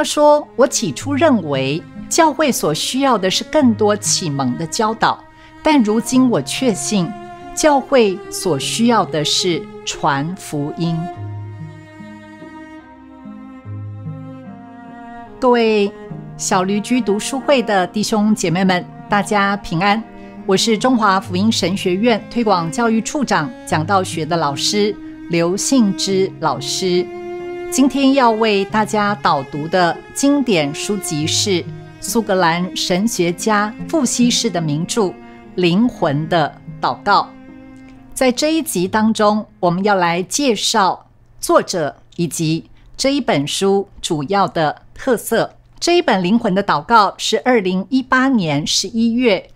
他说：“我起初认为教会所需要的是更多启蒙的教导，但如今我确信，教会所需要的是传福音。”各位小驴居读书会的弟兄姐妹们，大家平安！我是中华福音神学院推广教育处长、讲道学的老师刘信之老师。今天要为大家导读的经典书籍是苏格兰神学家富西士的名著《灵魂的祷告》。在这一集当中，我们要来介绍作者以及这一本书主要的特色。这一本《灵魂的祷告》是二零一八年十一月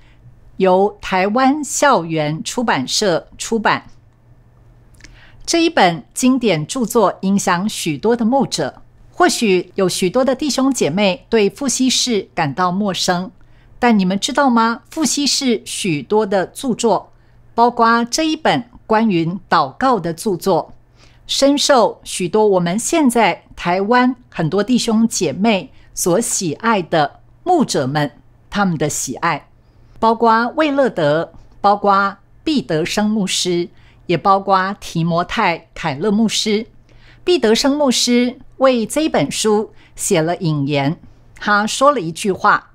由台湾校园出版社出版。这一本经典著作影响许多的牧者，或许有许多的弟兄姐妹对傅西士感到陌生，但你们知道吗？傅西士许多的著作，包括这一本关于祷告的著作，深受许多我们现在台湾很多弟兄姐妹所喜爱的牧者们他们的喜爱，包括魏乐德，包括毕德生牧师。也包括提摩太·凯勒牧师、毕德生牧师为这本书写了引言。他说了一句话：“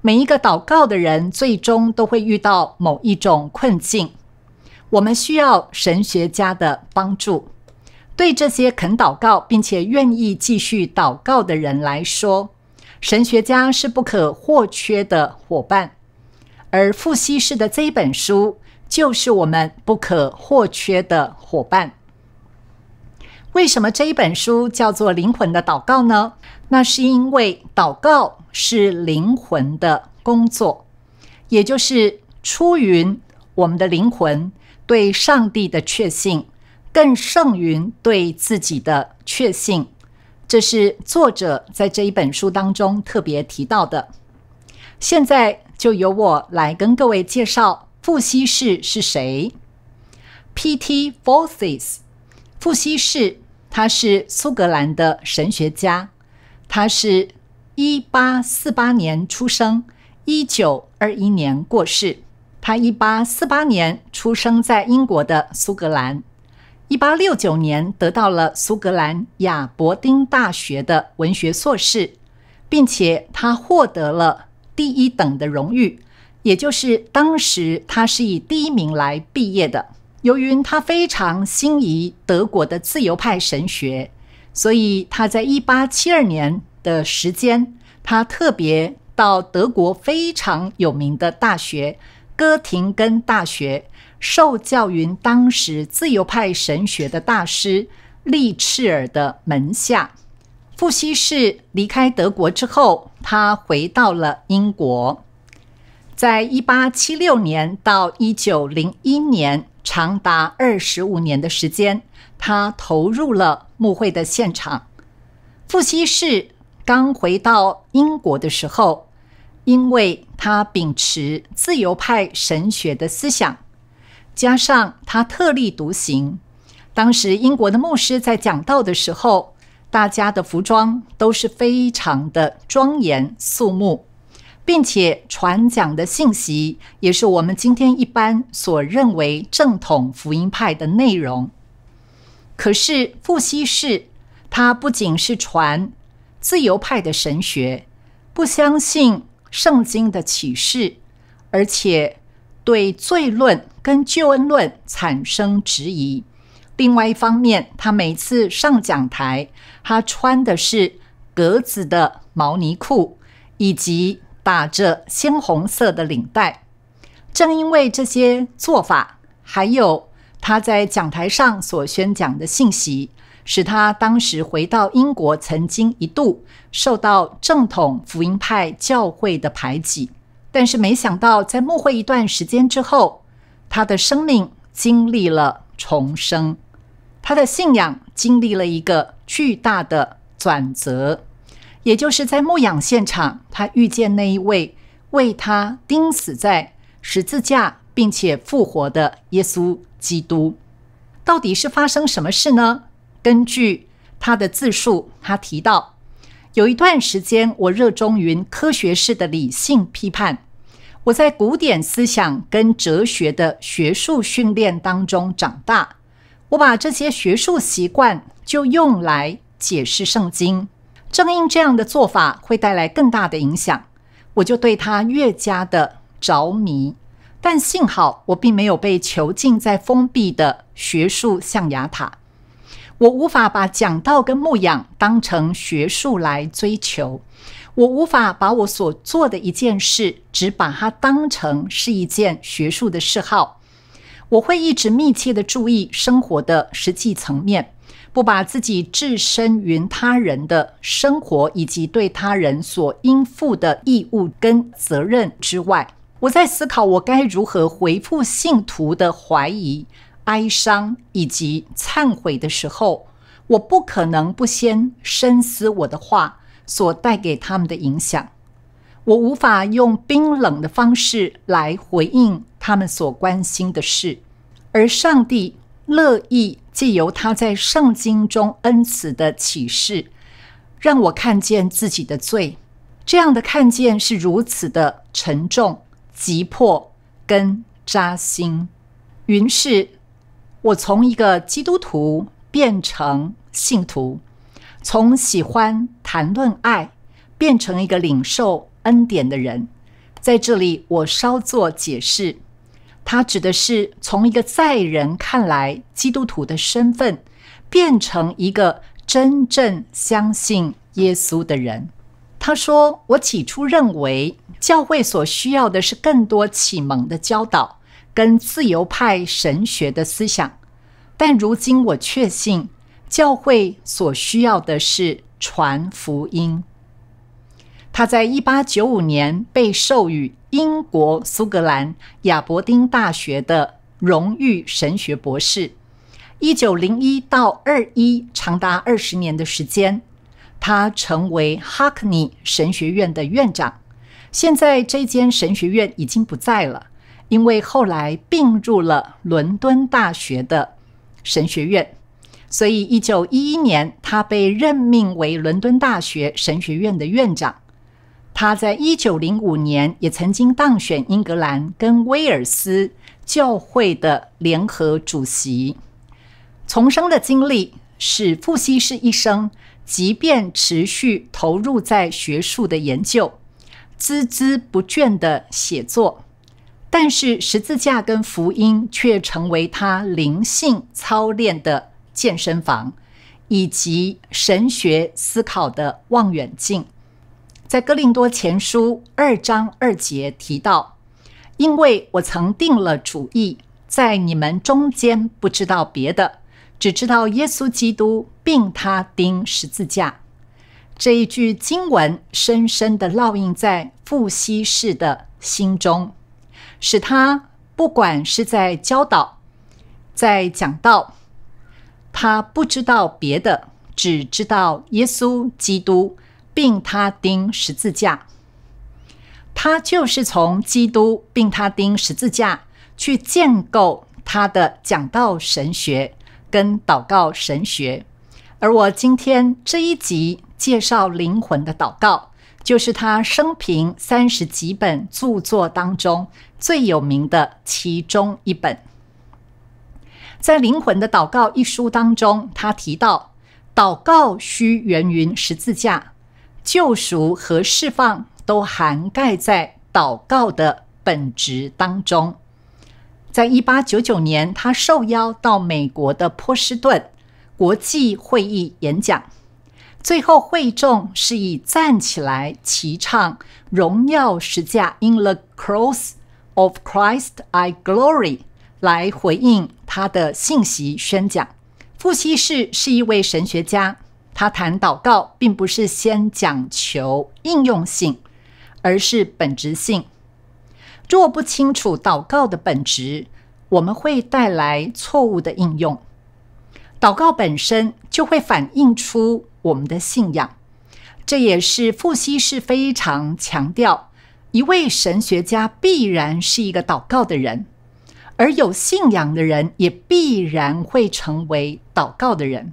每一个祷告的人最终都会遇到某一种困境，我们需要神学家的帮助。对这些肯祷告并且愿意继续祷告的人来说，神学家是不可或缺的伙伴。”而傅西士的这一本书。就是我们不可或缺的伙伴。为什么这一本书叫做《灵魂的祷告》呢？那是因为祷告是灵魂的工作，也就是出于我们的灵魂对上帝的确信，更胜于对自己的确信。这是作者在这一本书当中特别提到的。现在就由我来跟各位介绍。傅西士是谁？P.T. f o r c e s 傅西士，他是苏格兰的神学家，他是一八四八年出生，一九二一年过世。他一八四八年出生在英国的苏格兰，一八六九年得到了苏格兰亚伯丁大学的文学硕士，并且他获得了第一等的荣誉。也就是当时他是以第一名来毕业的。由于他非常心仪德国的自由派神学，所以他在一八七二年的时间，他特别到德国非常有名的大学——哥廷根大学，受教于当时自由派神学的大师利赤尔的门下。傅西士离开德国之后，他回到了英国。在一八七六年到一九零一年，长达二十五年的时间，他投入了牧会的现场。傅西士刚回到英国的时候，因为他秉持自由派神学的思想，加上他特立独行，当时英国的牧师在讲道的时候，大家的服装都是非常的庄严肃穆。并且传讲的信息也是我们今天一般所认为正统福音派的内容。可是富西士，他不仅是传自由派的神学，不相信圣经的启示，而且对罪论跟救恩论产生质疑。另外一方面，他每次上讲台，他穿的是格子的毛呢裤，以及。打着鲜红色的领带，正因为这些做法，还有他在讲台上所宣讲的信息，使他当时回到英国，曾经一度受到正统福音派教会的排挤。但是，没想到在慕会一段时间之后，他的生命经历了重生，他的信仰经历了一个巨大的转折。也就是在牧养现场，他遇见那一位为他钉死在十字架并且复活的耶稣基督。到底是发生什么事呢？根据他的自述，他提到有一段时间我热衷于科学式的理性批判。我在古典思想跟哲学的学术训练当中长大，我把这些学术习惯就用来解释圣经。正因这样的做法会带来更大的影响，我就对他越加的着迷。但幸好我并没有被囚禁在封闭的学术象牙塔，我无法把讲道跟牧养当成学术来追求，我无法把我所做的一件事只把它当成是一件学术的嗜好。我会一直密切的注意生活的实际层面。不把自己置身于他人的生活以及对他人所应负的义务跟责任之外。我在思考我该如何回复信徒的怀疑、哀伤以及忏悔的时候，我不可能不先深思我的话所带给他们的影响。我无法用冰冷的方式来回应他们所关心的事，而上帝乐意。借由他在圣经中恩赐的启示，让我看见自己的罪。这样的看见是如此的沉重、急迫跟扎心。于是，我从一个基督徒变成信徒，从喜欢谈论爱变成一个领受恩典的人。在这里，我稍作解释。他指的是从一个在人看来基督徒的身份，变成一个真正相信耶稣的人。他说：“我起初认为教会所需要的是更多启蒙的教导跟自由派神学的思想，但如今我确信教会所需要的是传福音。”他在一八九五年被授予英国苏格兰亚伯丁大学的荣誉神学博士。一九零一到二一，长达二十年的时间，他成为哈克尼神学院的院长。现在这间神学院已经不在了，因为后来并入了伦敦大学的神学院。所以，一九一一年他被任命为伦敦大学神学院的院长。他在一九零五年也曾经当选英格兰跟威尔斯教会的联合主席。重生的经历使傅西士一生，即便持续投入在学术的研究、孜孜不倦的写作，但是十字架跟福音却成为他灵性操练的健身房，以及神学思考的望远镜。在《哥林多前书》二章二节提到：“因为我曾定了主意，在你们中间不知道别的，只知道耶稣基督，并他钉十字架。”这一句经文深深的烙印在富西士的心中，使他不管是在教导、在讲道，他不知道别的，只知道耶稣基督。病他丁十字架，他就是从基督病他丁十字架去建构他的讲道神学跟祷告神学。而我今天这一集介绍灵魂的祷告，就是他生平三十几本著作当中最有名的其中一本。在《灵魂的祷告》一书当中，他提到祷告需源于十字架。救赎和释放都涵盖在祷告的本质当中。在一八九九年，他受邀到美国的波士顿国际会议演讲，最后会众是以站起来齐唱《荣耀十架》（In the Cross of Christ I Glory） 来回应他的信息宣讲。傅西士是一位神学家。他谈祷告，并不是先讲求应用性，而是本质性。若不清楚祷告的本质，我们会带来错误的应用。祷告本身就会反映出我们的信仰。这也是傅西是非常强调：一位神学家必然是一个祷告的人，而有信仰的人也必然会成为祷告的人。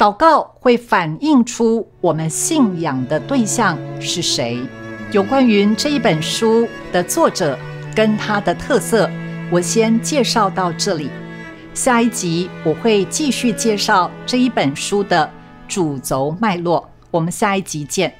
祷告会反映出我们信仰的对象是谁。有关于这一本书的作者跟他的特色，我先介绍到这里。下一集我会继续介绍这一本书的主轴脉络。我们下一集见。